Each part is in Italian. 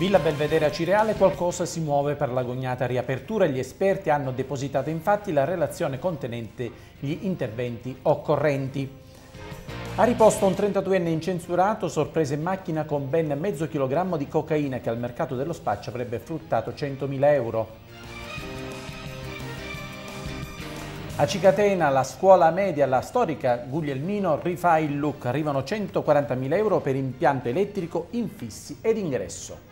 Villa Belvedere a Cireale qualcosa si muove per l'agognata riapertura. Gli esperti hanno depositato infatti la relazione contenente gli interventi occorrenti. Ha riposto un 32enne incensurato, sorpresa in macchina con ben mezzo chilogrammo di cocaina che al mercato dello spaccio avrebbe fruttato 100.000 euro. A Cicatena, la scuola media, la storica Guglielmino rifà il look. Arrivano 140.000 euro per impianto elettrico, infissi ed ingresso.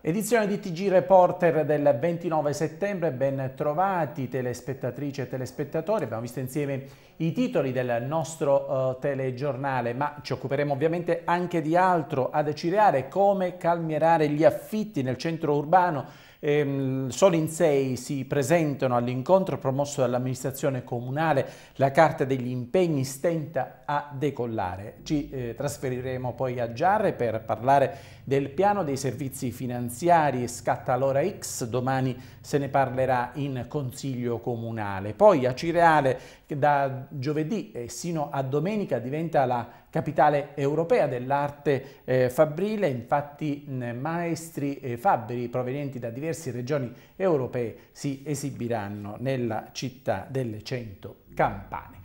Edizione di TG Reporter del 29 settembre, ben trovati telespettatrici e telespettatori, abbiamo visto insieme i titoli del nostro uh, telegiornale, ma ci occuperemo ovviamente anche di altro, a decireare come calmierare gli affitti nel centro urbano, Ehm, solo in sei si presentano all'incontro promosso dall'amministrazione comunale. La carta degli impegni stenta a decollare. Ci eh, trasferiremo poi a Giarre per parlare del piano dei servizi finanziari scatta l'ora X, domani se ne parlerà in Consiglio Comunale. Poi a Cireale da giovedì sino a domenica diventa la capitale europea dell'arte eh, fabbrile, infatti mm, maestri e fabbri provenienti da diverse regioni europee si esibiranno nella città delle 100 campane.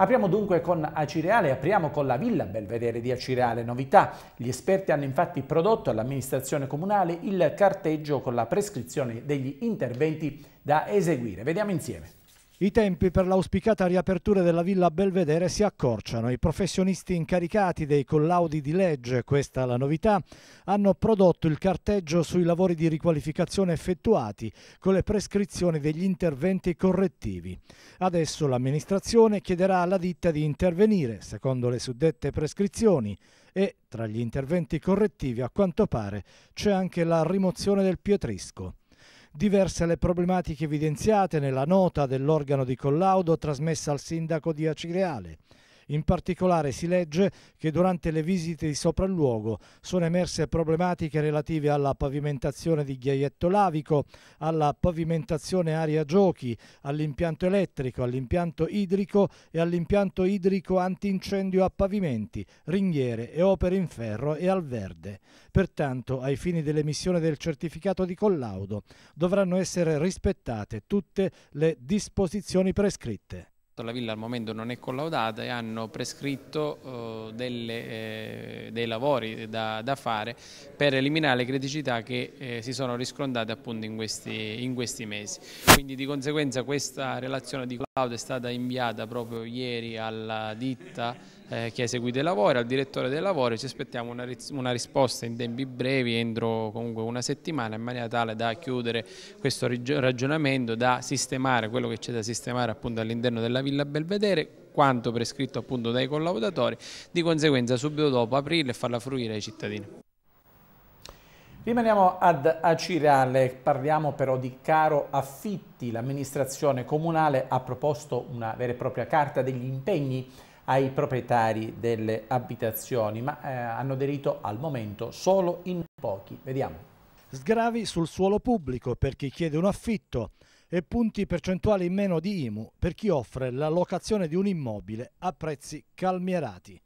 Apriamo dunque con Acireale, apriamo con la Villa Belvedere di Acireale, novità. Gli esperti hanno infatti prodotto all'amministrazione comunale il carteggio con la prescrizione degli interventi da eseguire. Vediamo insieme. I tempi per l'auspicata riapertura della Villa Belvedere si accorciano. I professionisti incaricati dei collaudi di legge, questa la novità, hanno prodotto il carteggio sui lavori di riqualificazione effettuati con le prescrizioni degli interventi correttivi. Adesso l'amministrazione chiederà alla ditta di intervenire secondo le suddette prescrizioni e tra gli interventi correttivi a quanto pare c'è anche la rimozione del pietrisco. Diverse le problematiche evidenziate nella nota dell'organo di collaudo trasmessa al sindaco di Acireale. In particolare si legge che durante le visite di sopralluogo sono emerse problematiche relative alla pavimentazione di ghiaietto lavico, alla pavimentazione aria giochi, all'impianto elettrico, all'impianto idrico e all'impianto idrico antincendio a pavimenti, ringhiere e opere in ferro e al verde. Pertanto, ai fini dell'emissione del certificato di collaudo, dovranno essere rispettate tutte le disposizioni prescritte la villa al momento non è collaudata e hanno prescritto eh, delle, eh, dei lavori da, da, fare per eliminare le criticità che eh, si sono riscontrate appunto in questi, in questi mesi. Quindi di conseguenza questa relazione di L'auto è stata inviata proprio ieri alla ditta eh, che eseguita i lavori, al direttore dei lavori, ci aspettiamo una, una, risposta in tempi brevi, entro comunque una settimana, in maniera tale da chiudere questo ragionamento, da sistemare quello che c'è da sistemare appunto all'interno della Villa Belvedere, quanto prescritto appunto dai collaudatori, di conseguenza subito dopo aprirla e farla fruire ai cittadini. Rimaniamo ad Acireale, parliamo però di caro affitti. L'amministrazione comunale ha proposto una vera e propria carta degli impegni ai proprietari delle abitazioni, ma eh, hanno aderito al momento solo in pochi. Vediamo. Sgravi sul suolo pubblico per chi chiede un affitto e punti percentuali in meno di IMU per chi offre la locazione di un immobile a prezzi calmierati.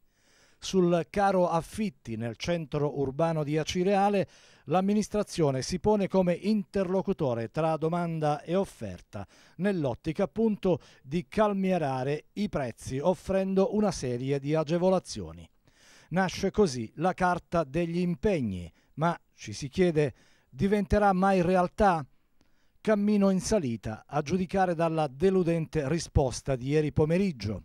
Sul caro affitti nel centro urbano di Acireale l'amministrazione si pone come interlocutore tra domanda e offerta, nell'ottica appunto di calmierare i prezzi offrendo una serie di agevolazioni. Nasce così la Carta degli impegni, ma ci si chiede diventerà mai realtà? Cammino in salita, a giudicare dalla deludente risposta di ieri pomeriggio.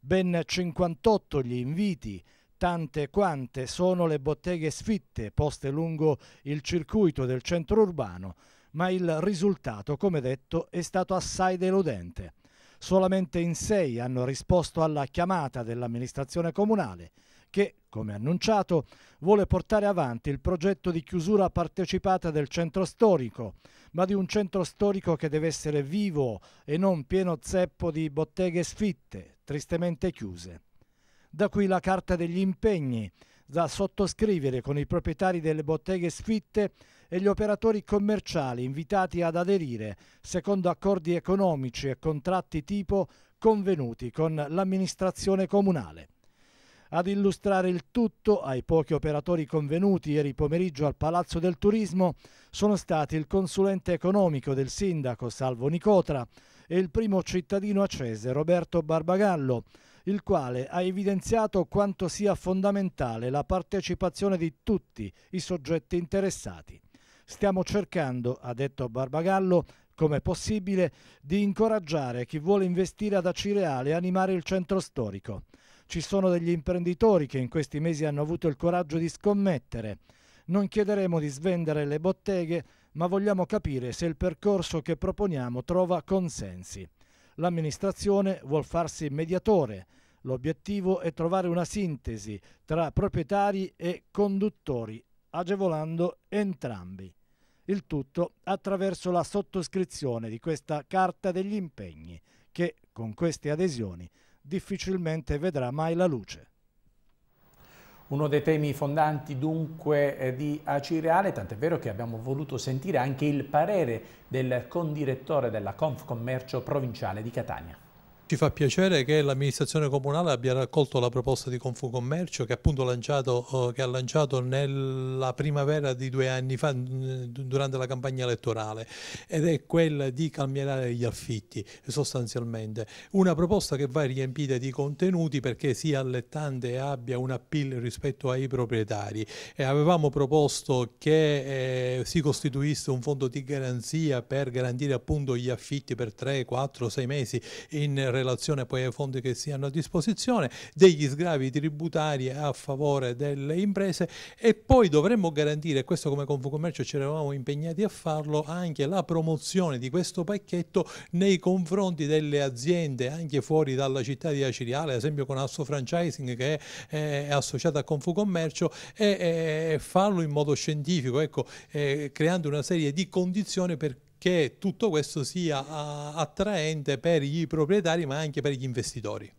Ben 58 gli inviti, tante quante sono le botteghe sfitte poste lungo il circuito del centro urbano, ma il risultato, come detto, è stato assai deludente. Solamente in sei hanno risposto alla chiamata dell'amministrazione comunale, che, come annunciato, vuole portare avanti il progetto di chiusura partecipata del centro storico, ma di un centro storico che deve essere vivo e non pieno zeppo di botteghe sfitte, tristemente chiuse da qui la carta degli impegni da sottoscrivere con i proprietari delle botteghe sfitte e gli operatori commerciali invitati ad aderire secondo accordi economici e contratti tipo convenuti con l'amministrazione comunale. Ad illustrare il tutto ai pochi operatori convenuti ieri pomeriggio al Palazzo del Turismo sono stati il consulente economico del sindaco Salvo Nicotra e il primo cittadino accese Roberto Barbagallo, il quale ha evidenziato quanto sia fondamentale la partecipazione di tutti i soggetti interessati. Stiamo cercando, ha detto Barbagallo, come possibile, di incoraggiare chi vuole investire ad Acireale e animare il centro storico. Ci sono degli imprenditori che in questi mesi hanno avuto il coraggio di scommettere. Non chiederemo di svendere le botteghe, ma vogliamo capire se il percorso che proponiamo trova consensi l'amministrazione vuol farsi mediatore. L'obiettivo è trovare una sintesi tra proprietari e conduttori, agevolando entrambi. Il tutto attraverso la sottoscrizione di questa Carta degli impegni, che con queste adesioni difficilmente vedrà mai la luce uno dei temi fondanti dunque eh, di Acireale, tant'è vero che abbiamo voluto sentire anche il parere del condirettore della Confcommercio provinciale di Catania. Ci fa piacere che l'amministrazione comunale abbia raccolto la proposta di Confcommercio che, lanciato, eh, che ha lanciato nella primavera di due anni fa durante la campagna elettorale ed è quella di cambiare gli affitti sostanzialmente. Una proposta che va riempita di contenuti perché sia allettante e abbia un appeal rispetto ai proprietari. E avevamo proposto che eh, si costituisse un fondo di garanzia per garantire appunto gli affitti per 3, 4, 6 mesi in relazione poi ai fondi che si hanno a disposizione, degli sgravi tributari a favore delle imprese e poi dovremmo garantire, questo come Confucommercio ci eravamo impegnati a farlo, anche la promozione di questo pacchetto nei confronti delle aziende anche fuori dalla città di Aciriale, ad esempio con Asso Franchising che è, è associata a Confucommercio e, e farlo in modo scientifico, ecco, eh, creando una serie di condizioni per che tutto questo sia attraente per i proprietari ma anche per gli investitori.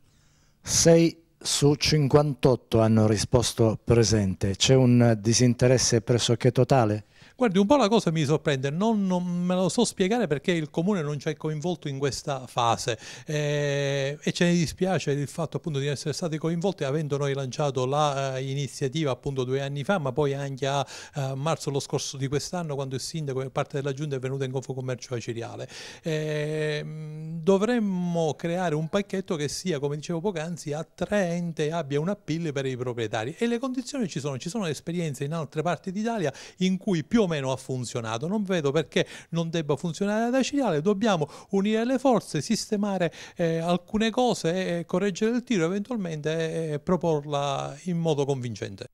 6 su 58 hanno risposto presente, c'è un disinteresse pressoché totale? Guardi, un po' la cosa mi sorprende, non, non, me lo so spiegare perché il comune non ci è coinvolto in questa fase eh, e ce ne dispiace il fatto appunto di essere stati coinvolti avendo noi lanciato l'iniziativa la, eh, appunto due anni fa, ma poi anche a eh, marzo lo scorso di quest'anno quando il sindaco e parte della giunta è venuta in Confcommercio a Ciriale. Ehm, dovremmo creare un pacchetto che sia, come dicevo poc'anzi, attraente e abbia un appeal per i proprietari e le condizioni ci sono, ci sono esperienze in altre parti d'Italia in cui più o o meno ha funzionato. Non vedo perché non debba funzionare da Cireale, dobbiamo unire le forze, sistemare eh, alcune cose e correggere il tiro eventualmente e proporla in modo convincente.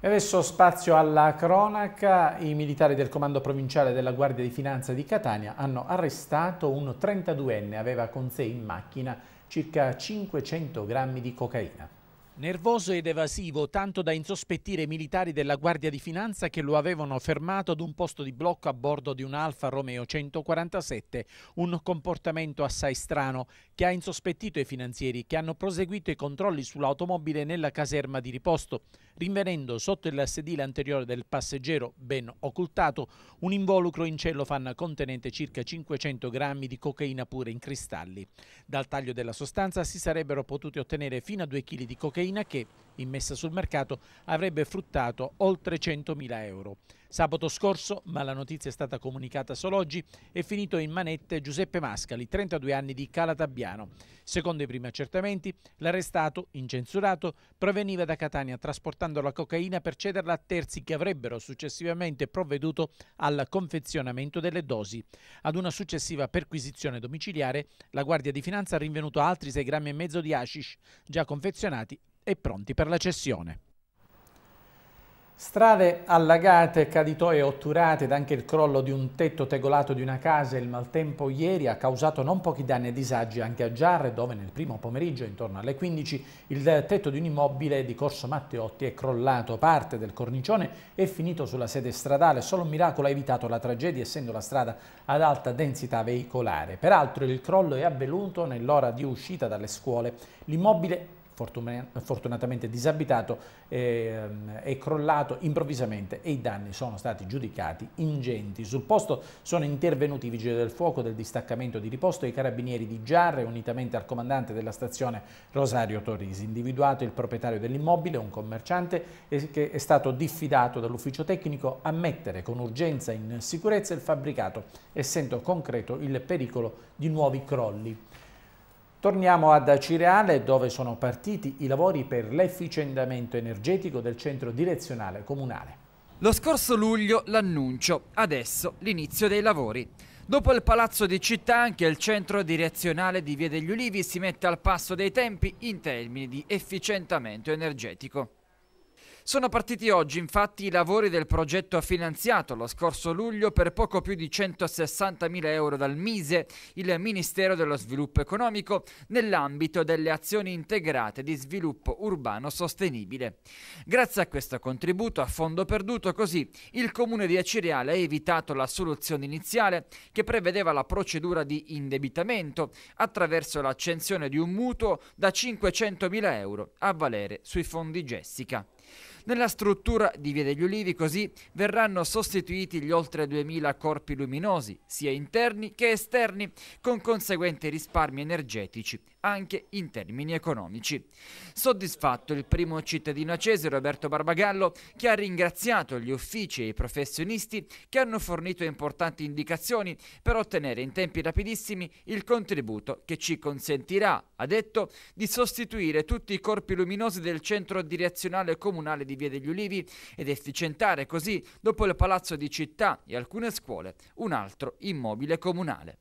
E adesso spazio alla cronaca. I militari del comando provinciale della Guardia di Finanza di Catania hanno arrestato un 32enne, aveva con sé in macchina circa 500 grammi di cocaina. Nervoso ed evasivo, tanto da insospettire i militari della Guardia di Finanza che lo avevano fermato ad un posto di blocco a bordo di un Alfa Romeo 147, un comportamento assai strano che ha insospettito i finanzieri che hanno proseguito i controlli sull'automobile nella caserma di riposto, rinvenendo sotto il sedile anteriore del passeggero, ben occultato, un involucro in cellophane contenente circa 500 grammi di cocaina pure in cristalli. Dal taglio della sostanza si sarebbero potuti ottenere fino a 2 kg di cocaina cocaina che, immessa sul mercato, avrebbe fruttato oltre 100.000 euro. Sabato scorso, ma la notizia è stata comunicata solo oggi, è finito in manette Giuseppe Mascali, 32 anni di Calatabbiano. Secondo i primi accertamenti, l'arrestato, incensurato, proveniva da Catania trasportando la cocaina per cederla a terzi che avrebbero successivamente provveduto al confezionamento delle dosi. Ad una successiva perquisizione domiciliare, la Guardia di Finanza ha rinvenuto altri 6 grammi e mezzo di hashish già confezionati e pronti per la cessione. Strade allagate, caditoie otturate ed anche il crollo di un tetto tegolato di una casa e il maltempo ieri ha causato non pochi danni e disagi anche a Giarre dove nel primo pomeriggio intorno alle 15 il tetto di un immobile di Corso Matteotti è crollato, parte del cornicione è finito sulla sede stradale, solo un miracolo ha evitato la tragedia essendo la strada ad alta densità veicolare. Peraltro il crollo è avvenuto nell'ora di uscita dalle scuole, l'immobile fortunatamente disabitato, ehm, è crollato improvvisamente e i danni sono stati giudicati ingenti. Sul posto sono intervenuti i vigili del fuoco del distaccamento di riposto e i carabinieri di Giarre, unitamente al comandante della stazione Rosario Torisi. Individuato il proprietario dell'immobile, un commerciante, che è stato diffidato dall'ufficio tecnico a mettere con urgenza in sicurezza il fabbricato, essendo concreto il pericolo di nuovi crolli. Torniamo ad Cireale dove sono partiti i lavori per l'efficientamento energetico del centro direzionale comunale. Lo scorso luglio l'annuncio, adesso l'inizio dei lavori. Dopo il Palazzo di Città anche il centro direzionale di Via degli Ulivi si mette al passo dei tempi in termini di efficientamento energetico. Sono partiti oggi infatti i lavori del progetto finanziato lo scorso luglio per poco più di 160.000 euro dal MISE, il Ministero dello Sviluppo Economico, nell'ambito delle azioni integrate di sviluppo urbano sostenibile. Grazie a questo contributo a fondo perduto così il Comune di Acireale ha evitato la soluzione iniziale che prevedeva la procedura di indebitamento attraverso l'accensione di un mutuo da 500.000 euro a valere sui fondi Jessica. Nella struttura di Via degli Ulivi così verranno sostituiti gli oltre 2000 corpi luminosi, sia interni che esterni, con conseguenti risparmi energetici anche in termini economici. Soddisfatto il primo cittadino acese Roberto Barbagallo che ha ringraziato gli uffici e i professionisti che hanno fornito importanti indicazioni per ottenere in tempi rapidissimi il contributo che ci consentirà, ha detto, di sostituire tutti i corpi luminosi del centro direzionale comunale di Via degli Ulivi ed efficientare così, dopo il Palazzo di Città e alcune scuole, un altro immobile comunale.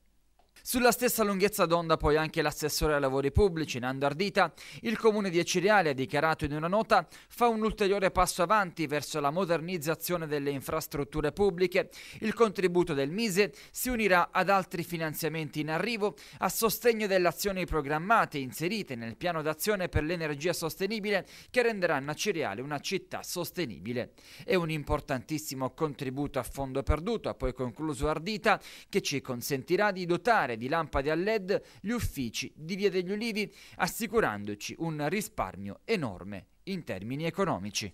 Sulla stessa lunghezza d'onda poi anche l'assessore ai lavori pubblici, Nando Ardita, il comune di Eciriale ha dichiarato in una nota fa un ulteriore passo avanti verso la modernizzazione delle infrastrutture pubbliche. Il contributo del Mise si unirà ad altri finanziamenti in arrivo a sostegno delle azioni programmate inserite nel piano d'azione per l'energia sostenibile che renderanno Ciriale una città sostenibile. È un importantissimo contributo a fondo perduto, ha poi concluso Ardita, che ci consentirà di dotare ricaricarne di lampade a LED gli uffici di Via degli Ulivi, assicurandoci un risparmio enorme in termini economici.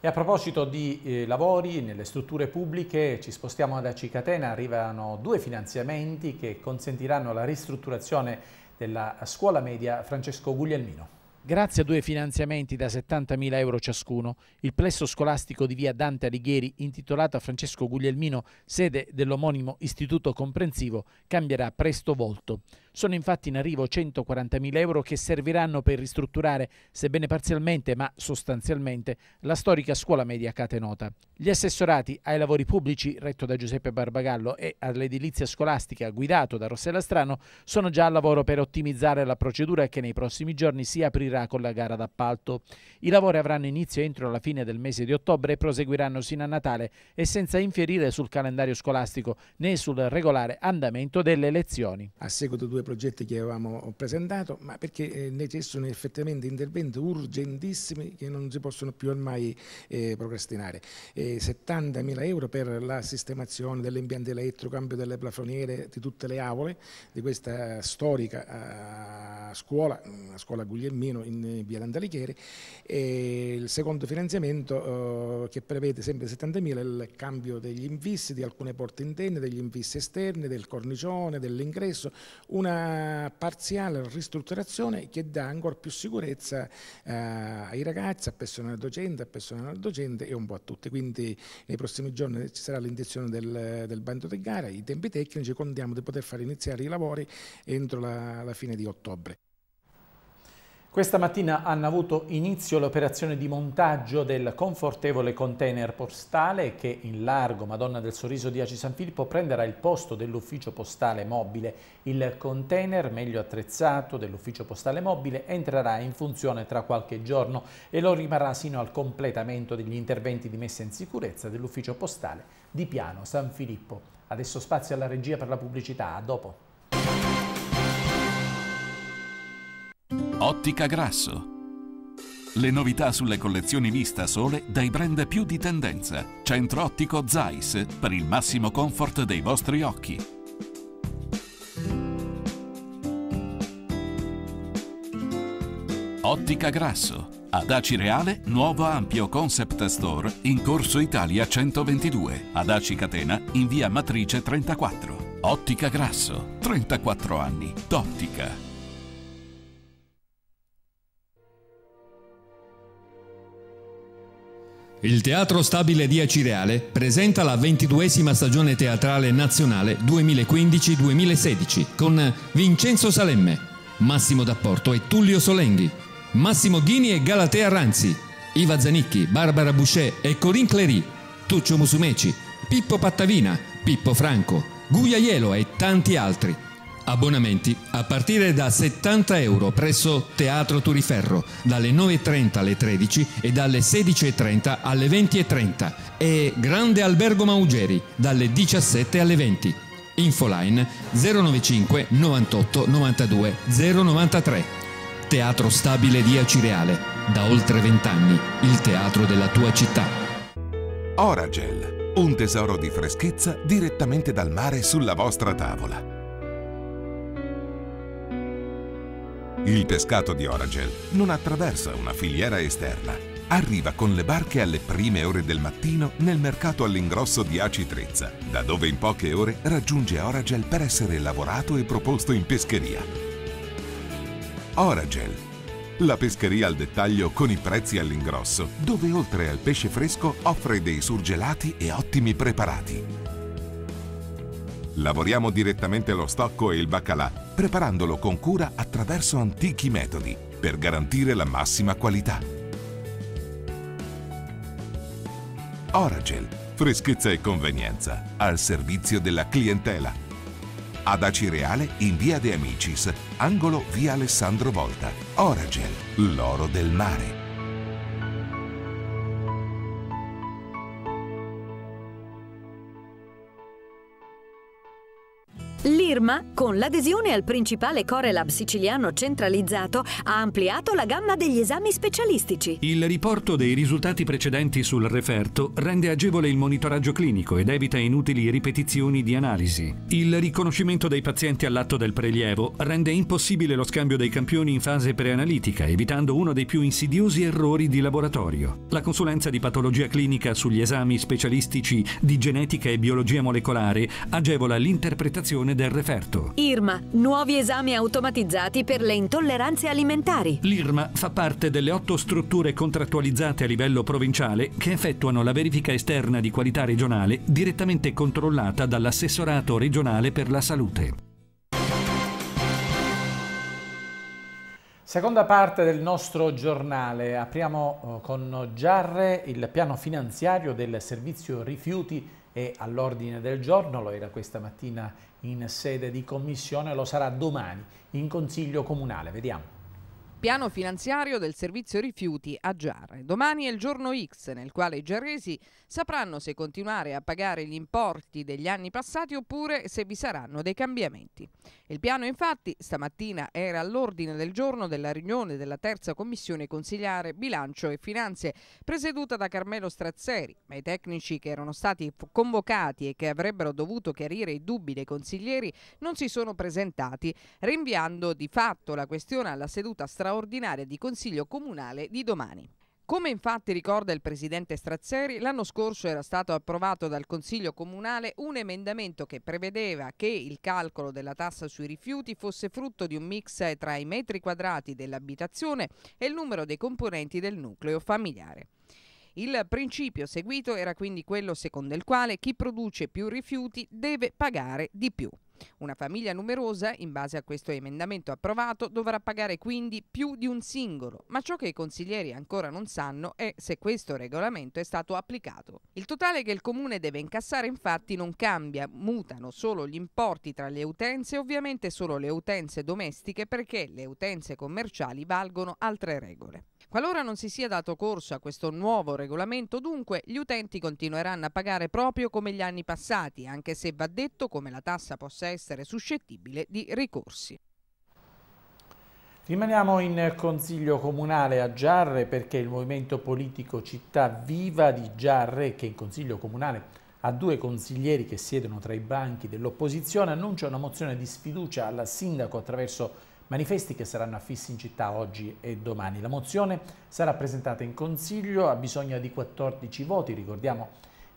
E a proposito di eh, lavori nelle strutture pubbliche, ci spostiamo ad Acicatena, arrivano due finanziamenti che consentiranno la ristrutturazione della scuola media Francesco Guglielmino. Grazie a due finanziamenti da 70.000 euro ciascuno, il plesso scolastico di via Dante Alighieri, intitolato a Francesco Guglielmino, sede dell'omonimo istituto comprensivo, cambierà presto volto. Sono infatti in arrivo 140.000 euro che serviranno per ristrutturare, sebbene parzialmente ma sostanzialmente, la storica scuola media Catenota. Gli assessorati ai lavori pubblici, retto da Giuseppe Barbagallo, e all'edilizia scolastica, guidato da Rossella Strano, sono già al lavoro per ottimizzare la procedura che nei prossimi giorni si aprirà aprirà con la gara d'appalto. I lavori avranno inizio entro la fine del mese di ottobre e proseguiranno sino a Natale e senza infierire sul calendario scolastico né sul regolare andamento delle lezioni. A seguito di due progetti che avevamo presentato, ma perché eh, necessitano effettivamente interventi urgentissimi che non si possono più ormai eh, procrastinare. Eh, 70.000 euro per la sistemazione dell'impianto elettrico, cambio delle plafoniere, di tutte le aule di questa storica eh, scuola, mm, la scuola Guglielmino in eh, via Landalighieri e il secondo finanziamento eh, che prevede sempre 70.000 il cambio degli invissi di alcune porte interne, degli invissi esterni, del cornicione, dell'ingresso, una parziale ristrutturazione che dà ancora più sicurezza eh, ai ragazzi, al personale docente, al personale docente e un po' a tutti. Quindi nei prossimi giorni ci sarà l'indizione del, del bando di gara, i tempi tecnici, contiamo di poter far iniziare i lavori entro la, la fine di ottobre. Questa mattina hanno avuto inizio l'operazione di montaggio del confortevole container postale che in largo Madonna del Sorriso di Aci San Filippo prenderà il posto dell'ufficio postale mobile. Il container meglio attrezzato dell'ufficio postale mobile entrerà in funzione tra qualche giorno e lo rimarrà sino al completamento degli interventi di messa in sicurezza dell'ufficio postale di Piano San Filippo. Adesso spazio alla regia per la pubblicità, a dopo. Ottica Grasso. Le novità sulle collezioni vista sole dai brand più di tendenza. Centro Ottico Zeiss per il massimo comfort dei vostri occhi. Ottica Grasso. Ad Aci Reale, nuovo ampio concept store in Corso Italia 122. Ad Aci Catena, in via Matrice 34. Ottica Grasso. 34 anni. D'ottica. Il Teatro Stabile di Acireale presenta la ventiduesima stagione teatrale nazionale 2015-2016 con Vincenzo Salemme, Massimo D'Apporto e Tullio Solenghi, Massimo Ghini e Galatea Ranzi, Iva Zanicchi, Barbara Boucher e Corinne Clery, Tuccio Musumeci, Pippo Pattavina, Pippo Franco, Guglia Ielo e tanti altri. Abbonamenti a partire da 70 euro presso Teatro Turiferro dalle 9.30 alle 13 e dalle 16.30 alle 20.30 e Grande Albergo Maugeri dalle 17 alle 20. Infoline 095 98 92 093. Teatro stabile di Acireale. Da oltre 20 anni il teatro della tua città. Oragel, un tesoro di freschezza direttamente dal mare sulla vostra tavola Il pescato di Oragel non attraversa una filiera esterna. Arriva con le barche alle prime ore del mattino nel mercato all'ingrosso di Aci Trezza, da dove in poche ore raggiunge Oragel per essere lavorato e proposto in pescheria. Oragel, la pescheria al dettaglio con i prezzi all'ingrosso, dove oltre al pesce fresco offre dei surgelati e ottimi preparati. Lavoriamo direttamente lo stocco e il baccalà preparandolo con cura attraverso antichi metodi per garantire la massima qualità. Oragel, freschezza e convenienza, al servizio della clientela. Ad Acireale, in via De Amicis, angolo via Alessandro Volta. Oragel, l'oro del mare. firma, con l'adesione al principale Corelab siciliano centralizzato, ha ampliato la gamma degli esami specialistici. Il riporto dei risultati precedenti sul referto rende agevole il monitoraggio clinico ed evita inutili ripetizioni di analisi. Il riconoscimento dei pazienti all'atto del prelievo rende impossibile lo scambio dei campioni in fase preanalitica, evitando uno dei più insidiosi errori di laboratorio. La consulenza di patologia clinica sugli esami specialistici di genetica e biologia molecolare agevola l'interpretazione del referto Ferto. IRMA, nuovi esami automatizzati per le intolleranze alimentari. L'IRMA fa parte delle otto strutture contrattualizzate a livello provinciale che effettuano la verifica esterna di qualità regionale direttamente controllata dall'assessorato regionale per la salute. Seconda parte del nostro giornale, apriamo eh, con Giarre il piano finanziario del servizio rifiuti e all'ordine del giorno, lo era questa mattina in sede di commissione, lo sarà domani in consiglio comunale. Vediamo piano finanziario del servizio rifiuti a Giarre. Domani è il giorno X nel quale i giarresi sapranno se continuare a pagare gli importi degli anni passati oppure se vi saranno dei cambiamenti. Il piano infatti stamattina era all'ordine del giorno della riunione della terza commissione consigliare bilancio e finanze presieduta da Carmelo Strazzeri, ma i tecnici che erano stati convocati e che avrebbero dovuto chiarire i dubbi dei consiglieri non si sono presentati, rinviando di fatto la questione alla seduta straordinaria straordinaria di Consiglio Comunale di domani. Come infatti ricorda il presidente Strazzeri, l'anno scorso era stato approvato dal Consiglio Comunale un emendamento che prevedeva che il calcolo della tassa sui rifiuti fosse frutto di un mix tra i metri quadrati dell'abitazione e il numero dei componenti del nucleo familiare. Il principio seguito era quindi quello secondo il quale chi produce più rifiuti deve pagare di più. Una famiglia numerosa, in base a questo emendamento approvato, dovrà pagare quindi più di un singolo, ma ciò che i consiglieri ancora non sanno è se questo regolamento è stato applicato. Il totale che il comune deve incassare infatti non cambia, mutano solo gli importi tra le utenze, ovviamente solo le utenze domestiche perché le utenze commerciali valgono altre regole. Qualora non si sia dato corso a questo nuovo regolamento, dunque, gli utenti continueranno a pagare proprio come gli anni passati, anche se va detto come la tassa possa essere essere suscettibile di ricorsi. Rimaniamo in consiglio comunale a Giarre perché il movimento politico Città Viva di Giarre, che in consiglio comunale ha due consiglieri che siedono tra i banchi dell'opposizione, annuncia una mozione di sfiducia al sindaco attraverso manifesti che saranno affissi in città oggi e domani. La mozione sarà presentata in consiglio, ha bisogno di 14 voti, ricordiamo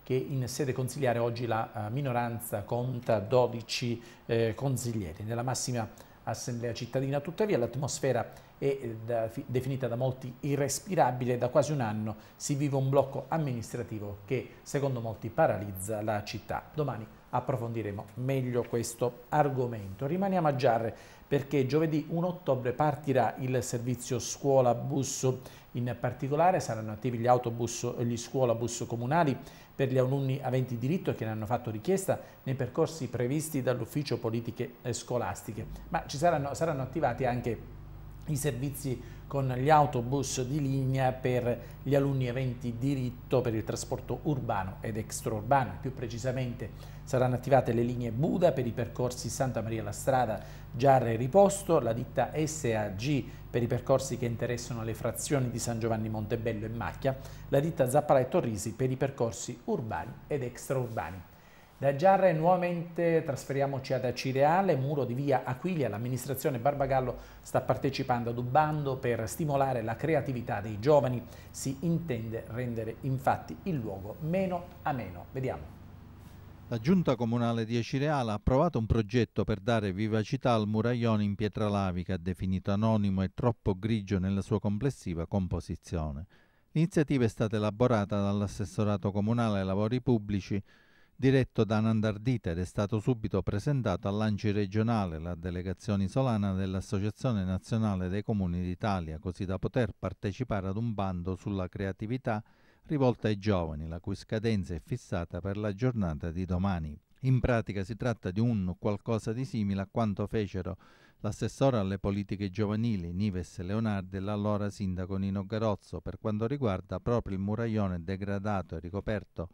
che in sede consigliare oggi la eh, minoranza conta 12 eh, consiglieri. Nella massima assemblea cittadina tuttavia l'atmosfera è eh, da, definita da molti irrespirabile da quasi un anno si vive un blocco amministrativo che secondo molti paralizza la città. Domani approfondiremo meglio questo argomento. Rimaniamo a Giarre perché giovedì 1 ottobre partirà il servizio scuola bus in particolare saranno attivi gli autobus e gli scuola bus comunali per gli alunni aventi diritto e che ne hanno fatto richiesta nei percorsi previsti dall'ufficio politiche eh, scolastiche, ma saranno, saranno attivati anche i servizi con gli autobus di linea per gli alunni eventi diritto per il trasporto urbano ed extraurbano. Più precisamente saranno attivate le linee Buda per i percorsi Santa Maria la Strada, Giarre e Riposto, la ditta SAG per i percorsi che interessano le frazioni di San Giovanni Montebello e Macchia, la ditta Zappala e Torrisi per i percorsi urbani ed extraurbani. Da Giarre nuovamente trasferiamoci ad Acireale, muro di via Aquilia. L'amministrazione Barbagallo sta partecipando ad un bando per stimolare la creatività dei giovani. Si intende rendere infatti il luogo meno a meno. Vediamo. La giunta comunale di Acireale ha approvato un progetto per dare vivacità al muraglione in pietra lavica, definito anonimo e troppo grigio nella sua complessiva composizione. L'iniziativa è stata elaborata dall'assessorato comunale ai lavori pubblici diretto da Nandardita ed è stato subito presentato all'Anci regionale, la delegazione isolana dell'Associazione Nazionale dei Comuni d'Italia, così da poter partecipare ad un bando sulla creatività rivolta ai giovani, la cui scadenza è fissata per la giornata di domani. In pratica si tratta di un qualcosa di simile a quanto fecero l'assessore alle politiche giovanili Nives Leonardi e l'allora sindaco Nino Garozzo per quanto riguarda proprio il muraglione degradato e ricoperto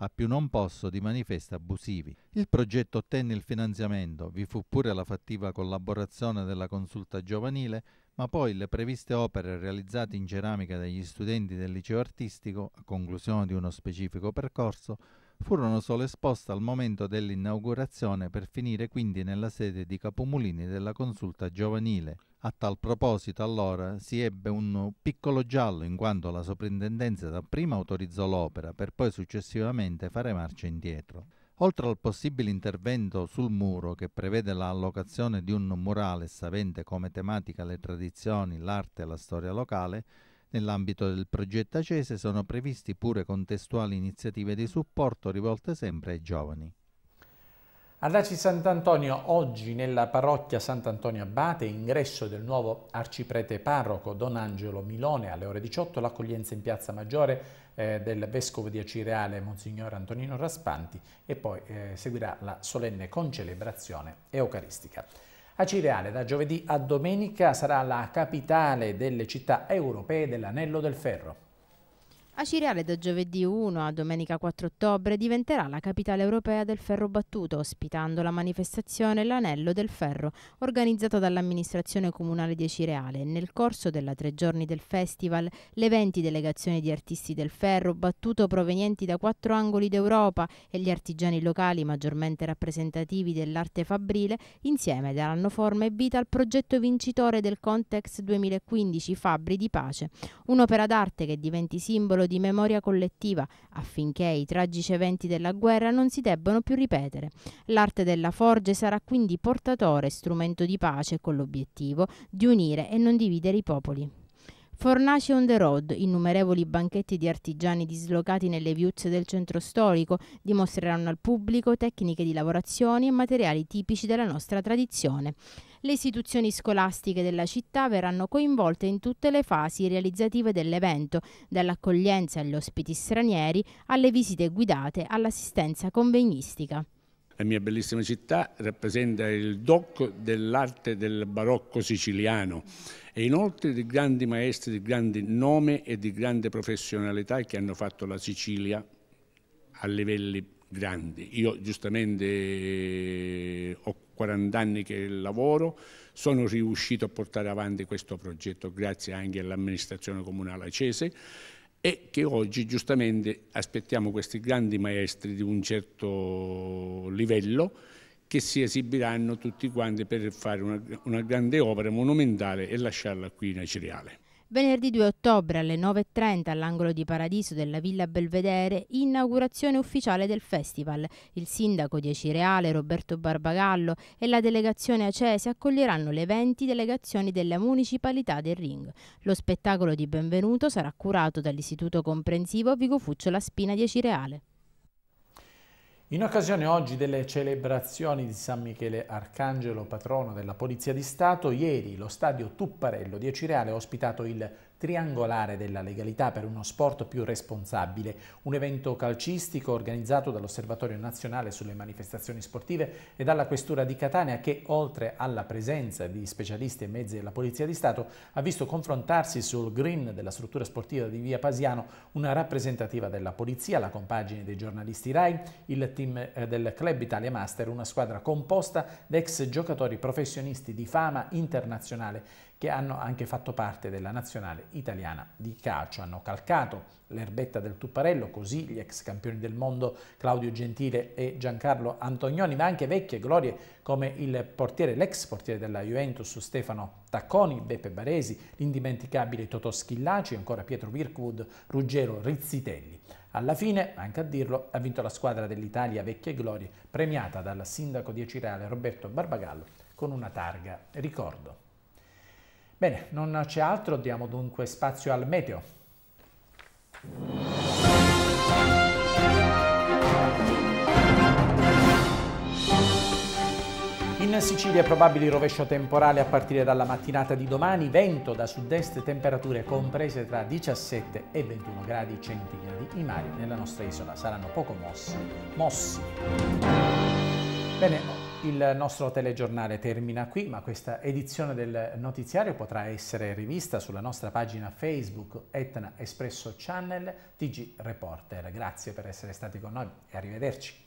a più non posso di manifesti abusivi. Il progetto ottenne il finanziamento, vi fu pure la fattiva collaborazione della consulta giovanile, ma poi le previste opere realizzate in ceramica dagli studenti del liceo artistico, a conclusione di uno specifico percorso, furono solo esposte al momento dell'inaugurazione per finire quindi nella sede di Capomulini della consulta giovanile, a tal proposito, allora, si ebbe un piccolo giallo in quanto la soprintendenza dapprima autorizzò l'opera per poi successivamente fare marcia indietro. Oltre al possibile intervento sul muro che prevede l'allocazione di un murale savente come tematica le tradizioni, l'arte e la storia locale, nell'ambito del progetto Acese sono previsti pure contestuali iniziative di supporto rivolte sempre ai giovani. Ad Aci Sant'Antonio, oggi nella parrocchia Sant'Antonio Abate, ingresso del nuovo arciprete parroco Don Angelo Milone alle ore 18, l'accoglienza in Piazza Maggiore eh, del Vescovo di Acireale Monsignor Antonino Raspanti e poi eh, seguirà la solenne concelebrazione eucaristica. Acireale da giovedì a domenica sarà la capitale delle città europee dell'Anello del Ferro. Acireale da giovedì 1 a domenica 4 ottobre diventerà la capitale europea del ferro battuto, ospitando la manifestazione L'Anello del Ferro, organizzata dall'amministrazione comunale di Acireale. Nel corso della tre giorni del festival, le 20 delegazioni di artisti del ferro battuto provenienti da quattro angoli d'Europa e gli artigiani locali maggiormente rappresentativi dell'arte fabbrile insieme daranno forma e vita al progetto vincitore del Context 2015 Fabbri di Pace, un'opera d'arte che diventi simbolo di memoria collettiva affinché i tragici eventi della guerra non si debbano più ripetere. L'arte della forge sarà quindi portatore, strumento di pace con l'obiettivo di unire e non dividere i popoli. Fornace on the road, innumerevoli banchetti di artigiani dislocati nelle viuzze del centro storico, dimostreranno al pubblico tecniche di lavorazione e materiali tipici della nostra tradizione. Le istituzioni scolastiche della città verranno coinvolte in tutte le fasi realizzative dell'evento, dall'accoglienza agli ospiti stranieri alle visite guidate all'assistenza convegnistica. La mia bellissima città rappresenta il doc dell'arte del barocco siciliano e inoltre di grandi maestri di grande nome e di grande professionalità che hanno fatto la Sicilia a livelli grandi. Io giustamente eh, ho 40 anni che lavoro, sono riuscito a portare avanti questo progetto grazie anche all'amministrazione comunale acese e che oggi giustamente aspettiamo questi grandi maestri di un certo livello che si esibiranno tutti quanti per fare una, una grande opera monumentale e lasciarla qui in Acireale. Venerdì 2 ottobre alle 9.30 all'angolo di Paradiso della Villa Belvedere, inaugurazione ufficiale del festival. Il sindaco di Acireale, Roberto Barbagallo, e la delegazione Acese accoglieranno le 20 delegazioni della municipalità del Ring. Lo spettacolo di benvenuto sarà curato dall'Istituto Comprensivo Vigo Fuccio La Spina di Acireale. In occasione oggi delle celebrazioni di San Michele Arcangelo, patrono della Polizia di Stato, ieri lo stadio Tupparello di Cireale ha ospitato il triangolare della legalità per uno sport più responsabile, un evento calcistico organizzato dall'Osservatorio nazionale sulle manifestazioni sportive e dalla Questura di Catania che, oltre alla presenza di specialisti e mezzi della Polizia di Stato, ha visto confrontarsi sul green della struttura sportiva di Via Pasiano una rappresentativa della Polizia, la compagine dei giornalisti RAI, il team eh, del Club Italia Master, una squadra composta da ex giocatori professionisti di fama internazionale che hanno anche fatto parte della nazionale italiana di calcio. Hanno calcato l'erbetta del Tupparello, così gli ex campioni del mondo Claudio Gentile e Giancarlo Antonioni, ma anche vecchie glorie come il portiere, l'ex portiere della Juventus Stefano Tacconi, Beppe Baresi, l'indimenticabile Totò Schillaci, ancora Pietro Virkwood, Ruggero Rizzitelli. Alla fine, anche a dirlo, ha vinto la squadra dell'Italia Vecchie Glorie, premiata dal sindaco di Ecirale Roberto Barbagallo con una targa ricordo. Bene, non c'è altro, diamo dunque spazio al meteo. In Sicilia probabili rovescio temporale a partire dalla mattinata di domani, vento da sud-est, temperature comprese tra 17 e 21 gradi centigradi. I mari nella nostra isola saranno poco mossi. mossi. Bene, il nostro telegiornale termina qui, ma questa edizione del notiziario potrà essere rivista sulla nostra pagina Facebook Etna Espresso Channel TG Reporter. Grazie per essere stati con noi e arrivederci.